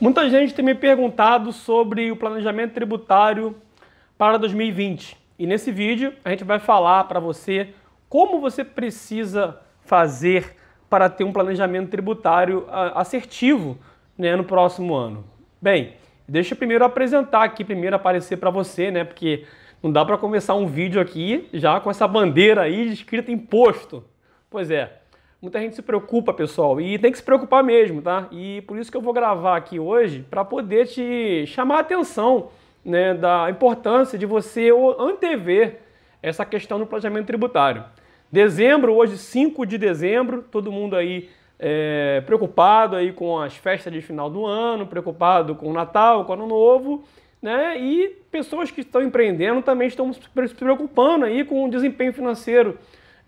Muita gente tem me perguntado sobre o planejamento tributário para 2020. E nesse vídeo a gente vai falar para você como você precisa fazer para ter um planejamento tributário ah, assertivo né, no próximo ano. Bem, deixa eu primeiro apresentar aqui, primeiro aparecer para você, né? Porque não dá para começar um vídeo aqui já com essa bandeira aí escrita imposto. Pois é, Muita gente se preocupa, pessoal, e tem que se preocupar mesmo, tá? E por isso que eu vou gravar aqui hoje para poder te chamar a atenção, né, da importância de você antever essa questão do planejamento tributário. Dezembro, hoje 5 de dezembro, todo mundo aí é, preocupado aí com as festas de final do ano, preocupado com o Natal, com o Ano Novo, né? E pessoas que estão empreendendo também estão se preocupando aí com o desempenho financeiro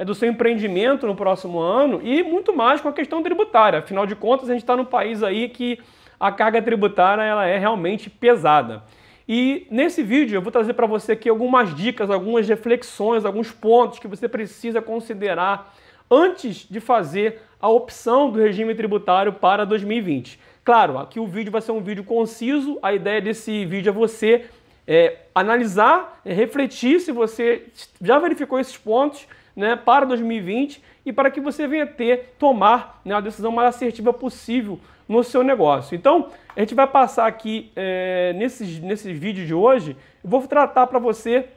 é do seu empreendimento no próximo ano e muito mais com a questão tributária. Afinal de contas, a gente está num país aí que a carga tributária ela é realmente pesada. E nesse vídeo eu vou trazer para você aqui algumas dicas, algumas reflexões, alguns pontos que você precisa considerar antes de fazer a opção do regime tributário para 2020. Claro, aqui o vídeo vai ser um vídeo conciso, a ideia desse vídeo é você é, analisar, é, refletir se você já verificou esses pontos né, para 2020 e para que você venha ter, tomar né, a decisão mais assertiva possível no seu negócio. Então, a gente vai passar aqui é, nesses, nesses vídeos de hoje, eu vou tratar para você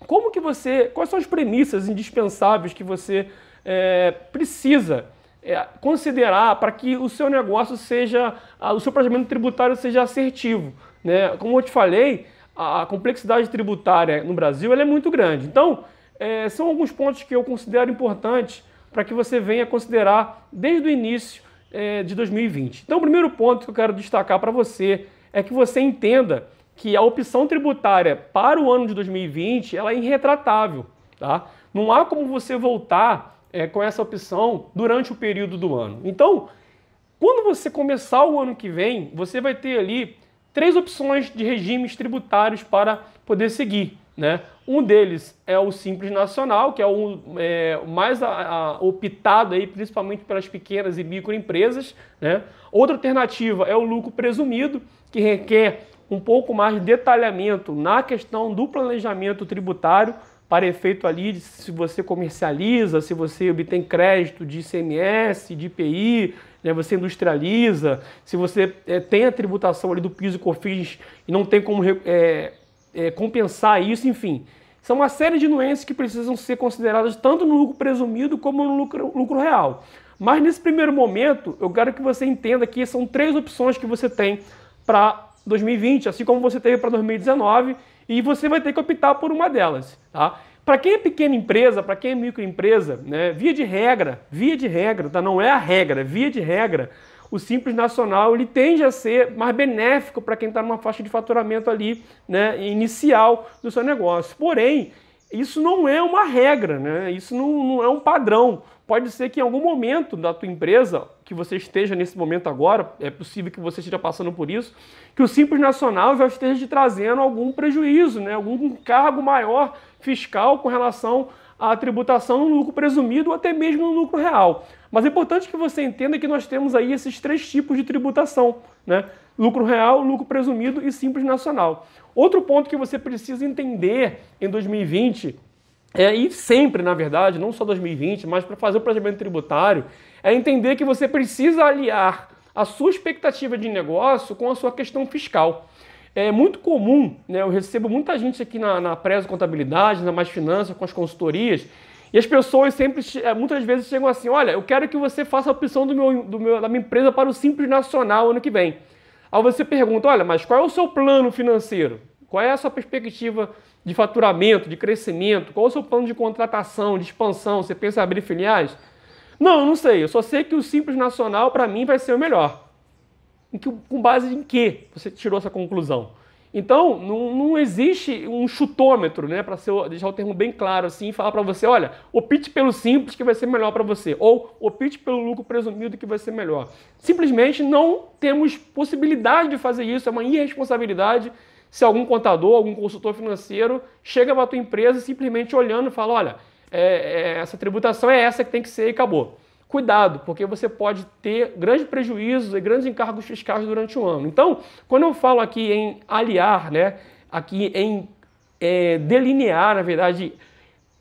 como que você, quais são as premissas indispensáveis que você é, precisa é, considerar para que o seu negócio seja, o seu planejamento tributário seja assertivo. Né? Como eu te falei, a complexidade tributária no Brasil é muito grande. Então, é, são alguns pontos que eu considero importantes para que você venha considerar desde o início é, de 2020. Então, o primeiro ponto que eu quero destacar para você é que você entenda que a opção tributária para o ano de 2020 ela é irretratável. Tá? Não há como você voltar é, com essa opção durante o período do ano. Então, quando você começar o ano que vem, você vai ter ali três opções de regimes tributários para poder seguir. Né? Um deles é o Simples Nacional, que é o é, mais a, a, optado aí, principalmente pelas pequenas e microempresas. Né? Outra alternativa é o lucro presumido, que requer um pouco mais de detalhamento na questão do planejamento tributário para efeito ali de se você comercializa, se você obtém crédito de ICMS, de IPI, né, você industrializa, se você é, tem a tributação ali do PIS e cofins e não tem como é, é, compensar isso, enfim. São uma série de nuances que precisam ser consideradas tanto no lucro presumido como no lucro, lucro real. Mas nesse primeiro momento, eu quero que você entenda que são três opções que você tem para 2020, assim como você teve para 2019, e você vai ter que optar por uma delas. Tá? Para quem é pequena empresa, para quem é microempresa, né, via de regra, via de regra, tá? não é a regra, é via de regra, o Simples Nacional ele tende a ser mais benéfico para quem está numa faixa de faturamento ali né, inicial do seu negócio. Porém, isso não é uma regra, né? isso não, não é um padrão. Pode ser que em algum momento da tua empresa, que você esteja nesse momento agora, é possível que você esteja passando por isso, que o Simples Nacional já esteja te trazendo algum prejuízo, né? algum cargo maior fiscal com relação a tributação no lucro presumido ou até mesmo no lucro real. Mas é importante que você entenda que nós temos aí esses três tipos de tributação, né? Lucro real, lucro presumido e simples nacional. Outro ponto que você precisa entender em 2020 é, e sempre, na verdade, não só 2020, mas para fazer o planejamento tributário, é entender que você precisa aliar a sua expectativa de negócio com a sua questão fiscal. É muito comum, né? Eu recebo muita gente aqui na, na Preso Contabilidade, na Mais Finanças, com as consultorias, e as pessoas sempre, é, muitas vezes, chegam assim: olha, eu quero que você faça a opção do meu, do meu, da minha empresa para o Simples Nacional ano que vem. Aí você pergunta: olha, mas qual é o seu plano financeiro? Qual é a sua perspectiva de faturamento, de crescimento? Qual é o seu plano de contratação, de expansão? Você pensa em abrir filiais? Não, eu não sei. Eu só sei que o Simples Nacional, para mim, vai ser o melhor que, com base em que você tirou essa conclusão? Então, não, não existe um chutômetro, né, para deixar o termo bem claro assim, e falar para você, olha, opte pelo simples que vai ser melhor para você, ou opte pelo lucro presumido que vai ser melhor. Simplesmente não temos possibilidade de fazer isso, é uma irresponsabilidade se algum contador, algum consultor financeiro chega para a tua empresa simplesmente olhando e fala, olha, é, é, essa tributação é essa que tem que ser e acabou cuidado, porque você pode ter grandes prejuízos e grandes encargos fiscais durante o ano. Então, quando eu falo aqui em aliar, né, aqui em é, delinear, na verdade,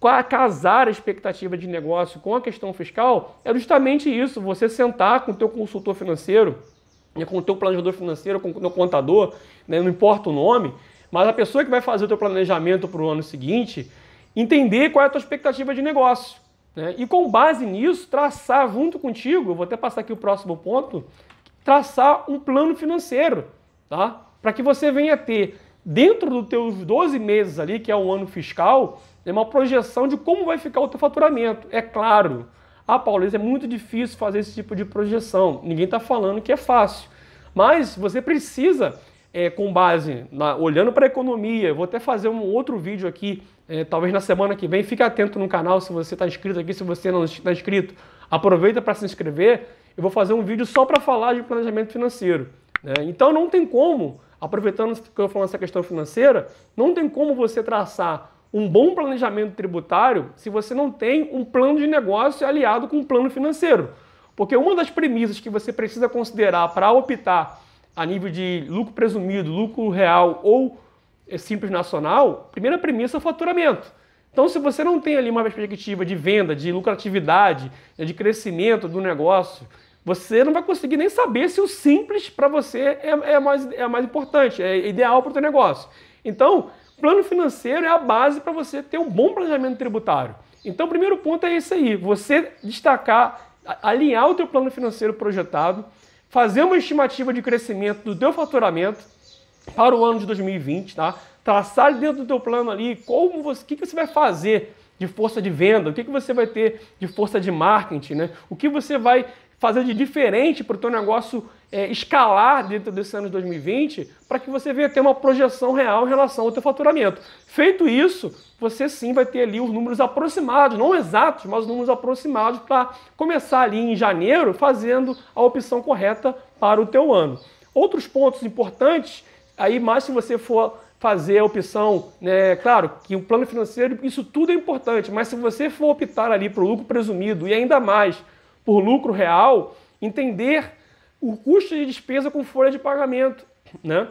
é, casar a expectativa de negócio com a questão fiscal, é justamente isso, você sentar com o teu consultor financeiro, né, com o teu planejador financeiro, com o teu contador, né, não importa o nome, mas a pessoa que vai fazer o teu planejamento para o ano seguinte, entender qual é a tua expectativa de negócio. Né? E com base nisso, traçar junto contigo, vou até passar aqui o próximo ponto, traçar um plano financeiro, tá? Para que você venha ter dentro dos teus 12 meses ali, que é o ano fiscal, né, uma projeção de como vai ficar o teu faturamento. É claro, ah, Paulo, é muito difícil fazer esse tipo de projeção. Ninguém está falando que é fácil. Mas você precisa é, com base, na, olhando para a economia, vou até fazer um outro vídeo aqui, é, talvez na semana que vem. Fique atento no canal se você está inscrito aqui, se você não está inscrito, aproveita para se inscrever. Eu vou fazer um vídeo só para falar de planejamento financeiro. Né? Então não tem como, aproveitando que eu falo essa questão financeira, não tem como você traçar um bom planejamento tributário se você não tem um plano de negócio aliado com um plano financeiro. Porque uma das premissas que você precisa considerar para optar a nível de lucro presumido, lucro real ou eh, simples nacional, primeira premissa é o faturamento. Então, se você não tem ali uma perspectiva de venda, de lucratividade, né, de crescimento do negócio, você não vai conseguir nem saber se o simples para você é, é, mais, é mais importante, é ideal para o seu negócio. Então, plano financeiro é a base para você ter um bom planejamento tributário. Então, o primeiro ponto é esse aí, você destacar, alinhar o teu plano financeiro projetado, fazer uma estimativa de crescimento do teu faturamento para o ano de 2020, tá? Traçar dentro do teu plano ali como você, o que, que você vai fazer de força de venda, o que, que você vai ter de força de marketing, né? O que você vai fazer de diferente para o teu negócio é, escalar dentro desse ano de 2020 para que você venha ter uma projeção real em relação ao teu faturamento. Feito isso, você sim vai ter ali os números aproximados, não exatos, mas os números aproximados para começar ali em janeiro fazendo a opção correta para o teu ano. Outros pontos importantes, aí mais se você for fazer a opção, né? Claro que o plano financeiro, isso tudo é importante, mas se você for optar ali para o lucro presumido e ainda mais por lucro real, entender o custo de despesa com folha de pagamento. Né?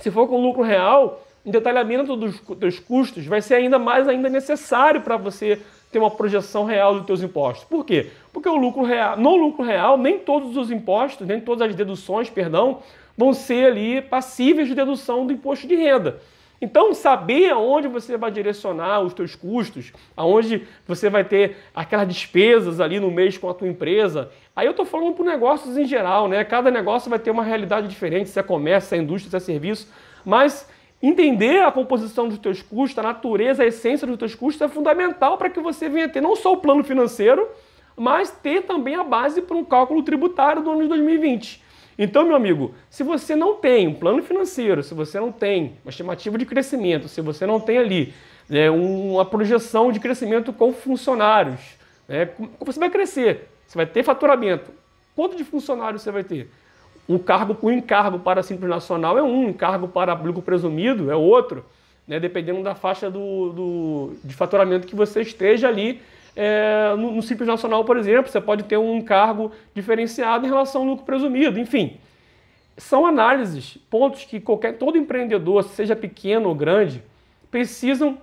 Se for com lucro real, o detalhamento dos, dos custos vai ser ainda mais ainda necessário para você ter uma projeção real dos teus impostos. Por quê? Porque o lucro real, no lucro real, nem todos os impostos, nem todas as deduções, perdão, vão ser ali passíveis de dedução do imposto de renda. Então, saber aonde você vai direcionar os seus custos, aonde você vai ter aquelas despesas ali no mês com a tua empresa. Aí eu estou falando para negócios em geral, né? Cada negócio vai ter uma realidade diferente, se é comércio, se é indústria, se é serviço. Mas entender a composição dos teus custos, a natureza, a essência dos teus custos é fundamental para que você venha ter não só o plano financeiro, mas ter também a base para um cálculo tributário do ano de 2020. Então, meu amigo, se você não tem um plano financeiro, se você não tem uma estimativa de crescimento, se você não tem ali né, uma projeção de crescimento com funcionários, né, você vai crescer, você vai ter faturamento. Quanto de funcionários você vai ter? Um cargo um encargo para simples nacional é um, encargo para público presumido é outro, né, dependendo da faixa do, do, de faturamento que você esteja ali é, no, no Simples Nacional, por exemplo, você pode ter um cargo diferenciado em relação ao lucro presumido, enfim. São análises, pontos que qualquer todo empreendedor, seja pequeno ou grande, precisam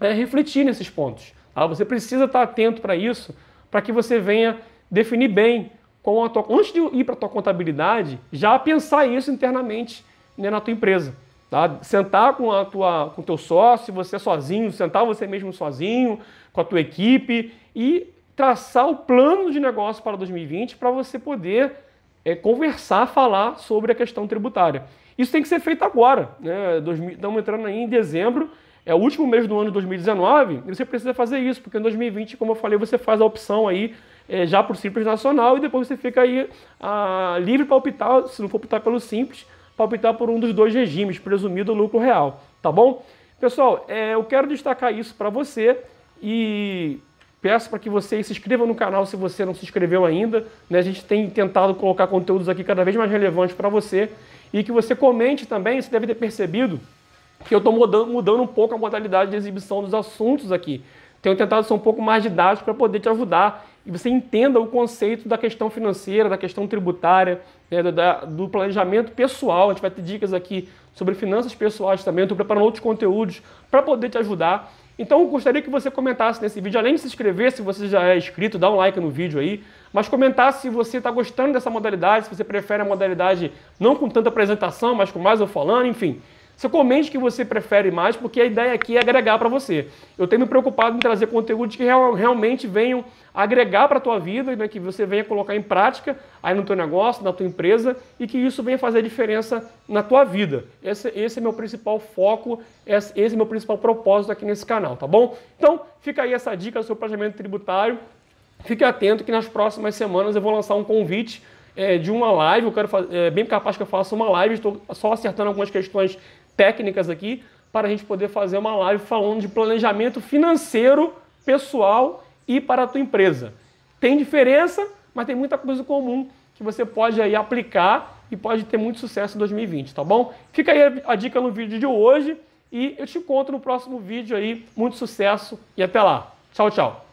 é, refletir nesses pontos. Tá? Você precisa estar atento para isso, para que você venha definir bem com a tua, antes de ir para a tua contabilidade, já pensar isso internamente né, na tua empresa. Tá? Sentar com a tua, com teu sócio, você sozinho, sentar você mesmo sozinho, com a tua equipe e traçar o plano de negócio para 2020 para você poder é, conversar, falar sobre a questão tributária. Isso tem que ser feito agora. Né? Dois, estamos entrando aí em dezembro, é o último mês do ano de 2019, e você precisa fazer isso, porque em 2020, como eu falei, você faz a opção aí é, já por Simples Nacional e depois você fica aí a, ah, livre para optar, se não for optar pelo Simples, palpitar por um dos dois regimes, presumido lucro real, tá bom? Pessoal, é, eu quero destacar isso para você e peço para que você se inscreva no canal se você não se inscreveu ainda. Né? A gente tem tentado colocar conteúdos aqui cada vez mais relevantes para você e que você comente também, você deve ter percebido que eu estou mudando, mudando um pouco a modalidade de exibição dos assuntos aqui. Tenho tentado ser um pouco mais didático para poder te ajudar e você entenda o conceito da questão financeira, da questão tributária, né, do, da, do planejamento pessoal. A gente vai ter dicas aqui sobre finanças pessoais também. Estou preparando outros conteúdos para poder te ajudar. Então, gostaria que você comentasse nesse vídeo, além de se inscrever, se você já é inscrito, dá um like no vídeo aí, mas comentar se você está gostando dessa modalidade, se você prefere a modalidade não com tanta apresentação, mas com mais eu falando, enfim. Você comente que você prefere mais, porque a ideia aqui é agregar para você. Eu tenho me preocupado em trazer conteúdos que real, realmente venham agregar para a tua vida, né, que você venha colocar em prática aí no teu negócio, na tua empresa e que isso venha fazer diferença na tua vida. Esse, esse é meu principal foco, esse, esse é meu principal propósito aqui nesse canal, tá bom? Então, fica aí essa dica do seu planejamento tributário. Fique atento que nas próximas semanas eu vou lançar um convite é, de uma live. Eu quero fazer, eh, é bem capaz que eu faça uma live, estou só acertando algumas questões técnicas aqui para a gente poder fazer uma live falando de planejamento financeiro, pessoal e para a tua empresa. Tem diferença, mas tem muita coisa comum que você pode aí aplicar e pode ter muito sucesso em 2020, tá bom? Fica aí a dica no vídeo de hoje e eu te conto no próximo vídeo aí. Muito sucesso e até lá. Tchau, tchau.